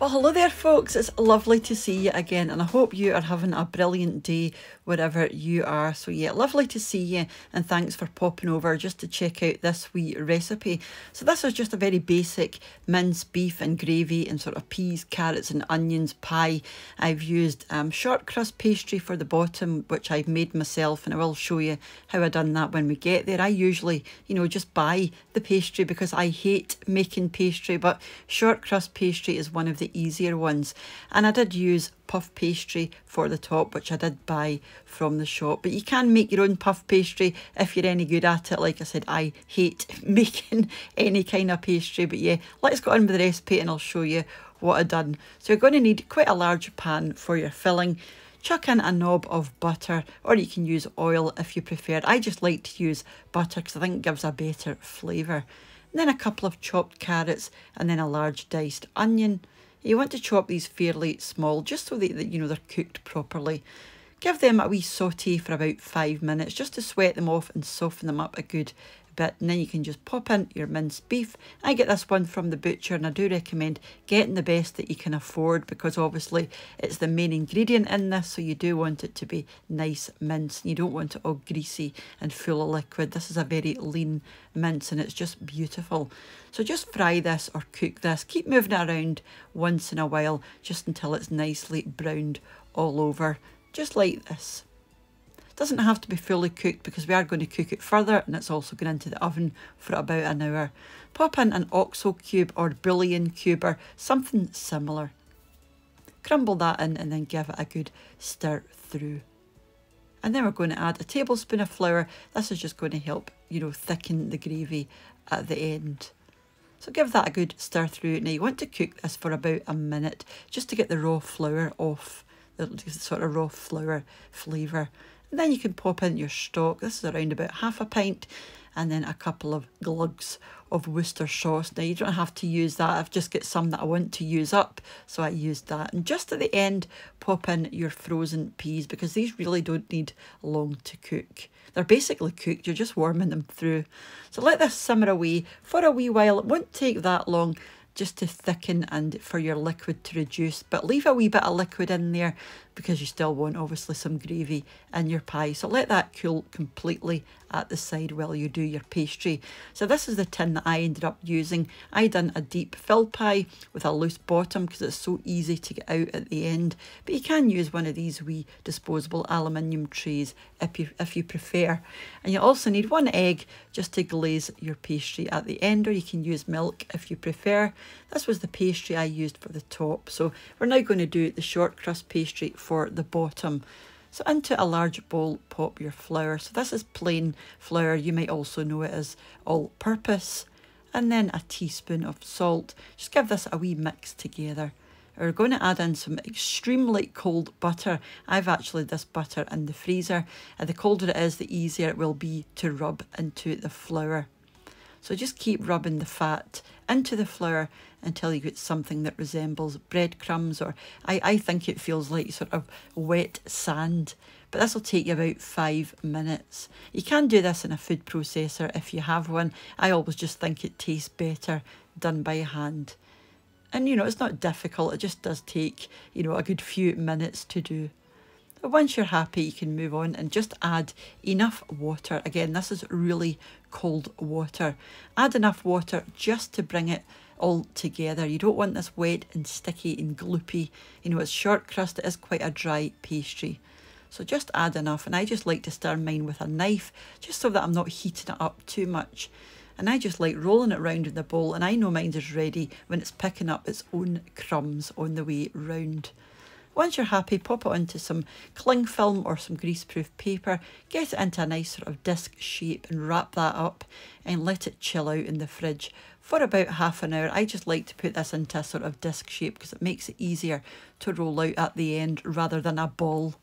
Well, hello there, folks. It's lovely to see you again, and I hope you are having a brilliant day wherever you are. So, yeah, lovely to see you, and thanks for popping over just to check out this wee recipe. So, this is just a very basic minced beef and gravy and sort of peas, carrots, and onions pie. I've used um, short crust pastry for the bottom, which I've made myself, and I will show you how I done that when we get there. I usually, you know, just buy the pastry because I hate making pastry, but short crust pastry is one of the easier ones. And I did use puff pastry for the top, which I did buy from the shop. But you can make your own puff pastry if you're any good at it. Like I said, I hate making any kind of pastry. But yeah, let's go on with the recipe and I'll show you what I've done. So you're going to need quite a large pan for your filling chuck in a knob of butter or you can use oil if you prefer. I just like to use butter because I think it gives a better flavour. And then a couple of chopped carrots and then a large diced onion. You want to chop these fairly small just so that, you know they're cooked properly. Give them a wee saute for about five minutes just to sweat them off and soften them up a good a bit and then you can just pop in your minced beef. I get this one from the butcher and I do recommend getting the best that you can afford because obviously it's the main ingredient in this so you do want it to be nice minced. You don't want it all greasy and full of liquid. This is a very lean mince and it's just beautiful. So just fry this or cook this. Keep moving it around once in a while just until it's nicely browned all over just like this doesn't have to be fully cooked because we are going to cook it further and it's also going into the oven for about an hour. Pop in an OXO cube or bouillon or something similar. Crumble that in and then give it a good stir through. And then we're going to add a tablespoon of flour. This is just going to help, you know, thicken the gravy at the end. So give that a good stir through. Now you want to cook this for about a minute just to get the raw flour off, the sort of raw flour flavour and then you can pop in your stock. This is around about half a pint and then a couple of glugs of Worcester sauce. Now you don't have to use that. I've just got some that I want to use up, so I used that. And just at the end, pop in your frozen peas because these really don't need long to cook. They're basically cooked, you're just warming them through. So let this simmer away for a wee while. It won't take that long just to thicken and for your liquid to reduce, but leave a wee bit of liquid in there because you still want obviously some gravy in your pie. So let that cool completely at the side while you do your pastry. So this is the tin that I ended up using. I done a deep filled pie with a loose bottom because it's so easy to get out at the end. But you can use one of these wee disposable aluminium trays if you, if you prefer. And you also need one egg just to glaze your pastry at the end or you can use milk if you prefer. This was the pastry I used for the top. So we're now going to do the short crust pastry for the bottom. So into a large bowl, pop your flour. So this is plain flour. You might also know it as all-purpose. And then a teaspoon of salt. Just give this a wee mix together. We're going to add in some extremely cold butter. I've actually this butter in the freezer. And the colder it is, the easier it will be to rub into the flour. So just keep rubbing the fat into the flour until you get something that resembles breadcrumbs or I, I think it feels like sort of wet sand. But this will take you about five minutes. You can do this in a food processor if you have one. I always just think it tastes better done by hand. And you know, it's not difficult, it just does take, you know, a good few minutes to do. Once you're happy, you can move on and just add enough water. Again, this is really cold water. Add enough water just to bring it all together. You don't want this wet and sticky and gloopy. You know, it's short crust, it is quite a dry pastry. So just add enough and I just like to stir mine with a knife just so that I'm not heating it up too much. And I just like rolling it round in the bowl and I know mine is ready when it's picking up its own crumbs on the way round. Once you're happy, pop it onto some cling film or some greaseproof paper, get it into a nice sort of disc shape and wrap that up and let it chill out in the fridge for about half an hour. I just like to put this into a sort of disc shape because it makes it easier to roll out at the end rather than a ball.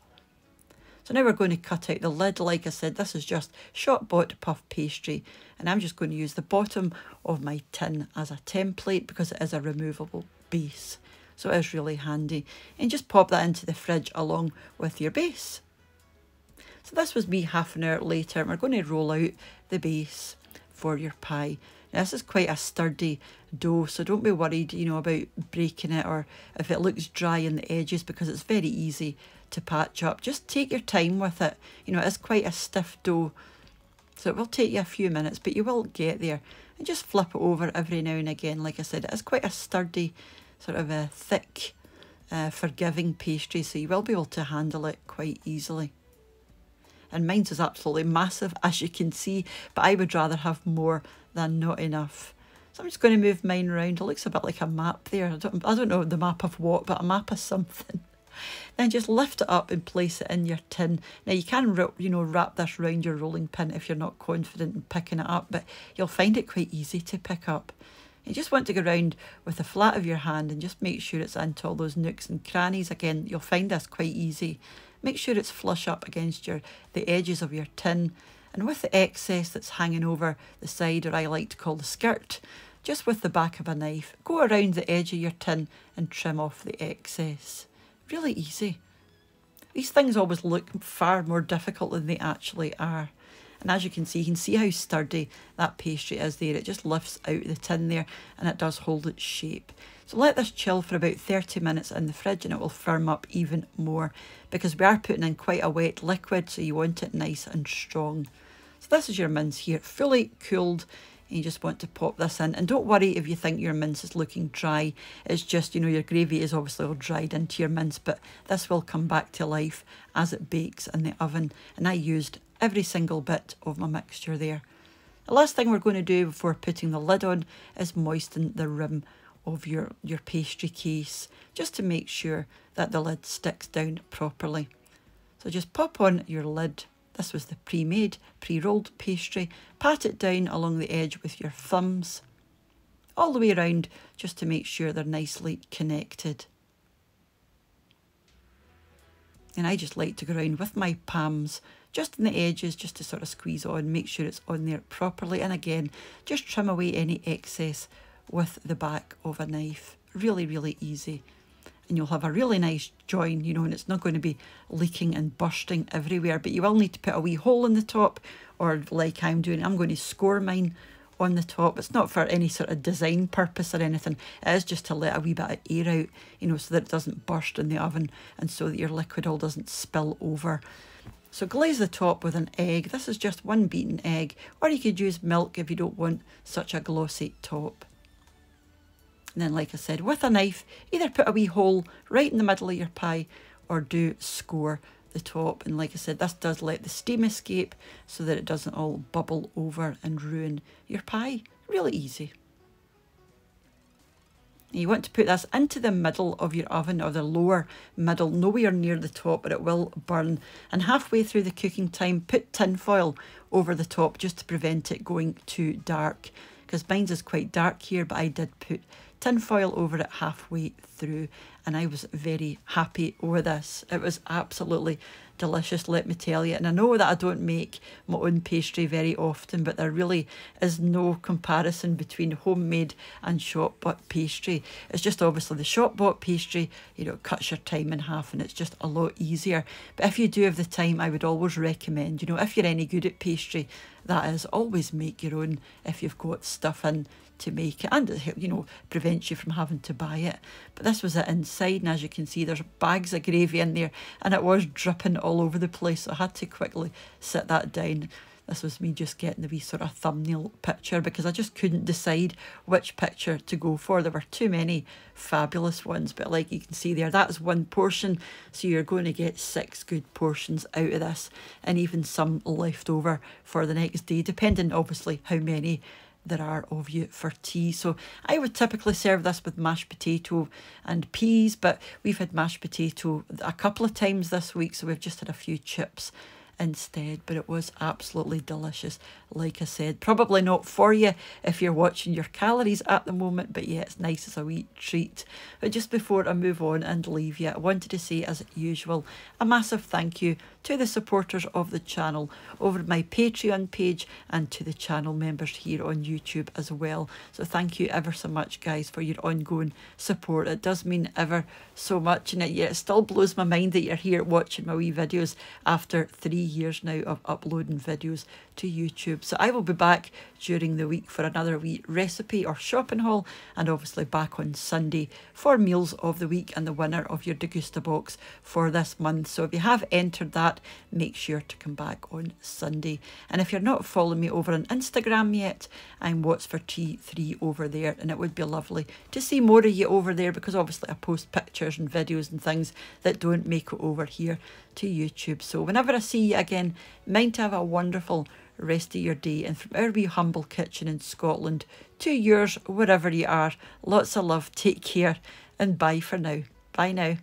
So now we're going to cut out the lid. Like I said, this is just short bought puff pastry and I'm just going to use the bottom of my tin as a template because it is a removable base so it is really handy. And just pop that into the fridge along with your base. So this was me half an hour later and we're going to roll out the base for your pie. Now, this is quite a sturdy dough, so don't be worried, you know, about breaking it or if it looks dry in the edges because it's very easy to patch up. Just take your time with it. You know, it is quite a stiff dough, so it will take you a few minutes, but you will get there. And just flip it over every now and again. Like I said, it is quite a sturdy sort of a thick, uh, forgiving pastry, so you will be able to handle it quite easily. And mine's is absolutely massive, as you can see, but I would rather have more than not enough. So I'm just going to move mine around. It looks a bit like a map there. I don't, I don't know the map of what, but a map of something. Then just lift it up and place it in your tin. Now you can you know wrap this round your rolling pin if you're not confident in picking it up, but you'll find it quite easy to pick up. You just want to go round with the flat of your hand and just make sure it's into all those nooks and crannies. Again, you'll find this quite easy. Make sure it's flush up against your the edges of your tin and with the excess that's hanging over the side or I like to call the skirt, just with the back of a knife, go around the edge of your tin and trim off the excess. Really easy. These things always look far more difficult than they actually are. And as you can see, you can see how sturdy that pastry is there. It just lifts out the tin there and it does hold its shape. So let this chill for about 30 minutes in the fridge and it will firm up even more because we are putting in quite a wet liquid so you want it nice and strong. So this is your mince here, fully cooled you just want to pop this in. And don't worry if you think your mince is looking dry. It's just, you know, your gravy is obviously all dried into your mince, but this will come back to life as it bakes in the oven. And I used every single bit of my mixture there. The last thing we're going to do before putting the lid on is moisten the rim of your, your pastry case just to make sure that the lid sticks down properly. So just pop on your lid. This was the pre-made, pre-rolled pastry. Pat it down along the edge with your thumbs all the way around just to make sure they're nicely connected. And I just like to go around with my palms just in the edges just to sort of squeeze on, make sure it's on there properly. And again, just trim away any excess with the back of a knife. Really, really easy. And you'll have a really nice join, you know, and it's not going to be leaking and bursting everywhere. But you will need to put a wee hole in the top or like I'm doing, I'm going to score mine on the top. It's not for any sort of design purpose or anything. It is just to let a wee bit of air out, you know, so that it doesn't burst in the oven and so that your liquid all doesn't spill over. So glaze the top with an egg. This is just one beaten egg, or you could use milk if you don't want such a glossy top. And then, like I said, with a knife, either put a wee hole right in the middle of your pie or do score the top. And like I said, this does let the steam escape so that it doesn't all bubble over and ruin your pie. Really easy. You want to put this into the middle of your oven or the lower middle, nowhere near the top or it will burn. And halfway through the cooking time, put tin foil over the top just to prevent it going too dark because mine is quite dark here, but I did put tin foil over it halfway through and I was very happy over this. It was absolutely delicious, let me tell you. And I know that I don't make my own pastry very often, but there really is no comparison between homemade and shop bought pastry. It's just obviously the shop bought pastry, you know, cuts your time in half and it's just a lot easier. But if you do have the time, I would always recommend, you know, if you're any good at pastry, that is, always make your own if you've got stuff in to make it. And it, you know, prevents you from having to buy it. But this was it in and as you can see there's bags of gravy in there and it was dripping all over the place so I had to quickly set that down. This was me just getting the wee sort of thumbnail picture because I just couldn't decide which picture to go for. There were too many fabulous ones, but like you can see there, that's one portion. So you're going to get six good portions out of this and even some left over for the next day, depending obviously how many there are of you for tea. So I would typically serve this with mashed potato and peas, but we've had mashed potato a couple of times this week, so we've just had a few chips instead. But it was absolutely delicious, like I said. Probably not for you if you're watching your calories at the moment, but yeah, it's nice as a wee treat. But just before I move on and leave you, I wanted to say, as usual, a massive thank you to the supporters of the channel over my Patreon page and to the channel members here on YouTube as well. So thank you ever so much, guys, for your ongoing support. It does mean ever so much, and it, yeah, it still blows my mind that you're here watching my wee videos after three years now of uploading videos to YouTube. So I will be back during the week for another wee recipe or shopping haul and obviously back on Sunday for meals of the week and the winner of your Degusta box for this month. So if you have entered that, make sure to come back on Sunday. And if you're not following me over on Instagram yet, I'm What's for T3 over there and it would be lovely to see more of you over there because obviously I post pictures and videos and things that don't make it over here to YouTube. So whenever I see you, again, mind to have a wonderful rest of your day. And from our wee humble kitchen in Scotland to yours, wherever you are, lots of love, take care, and bye for now. Bye now.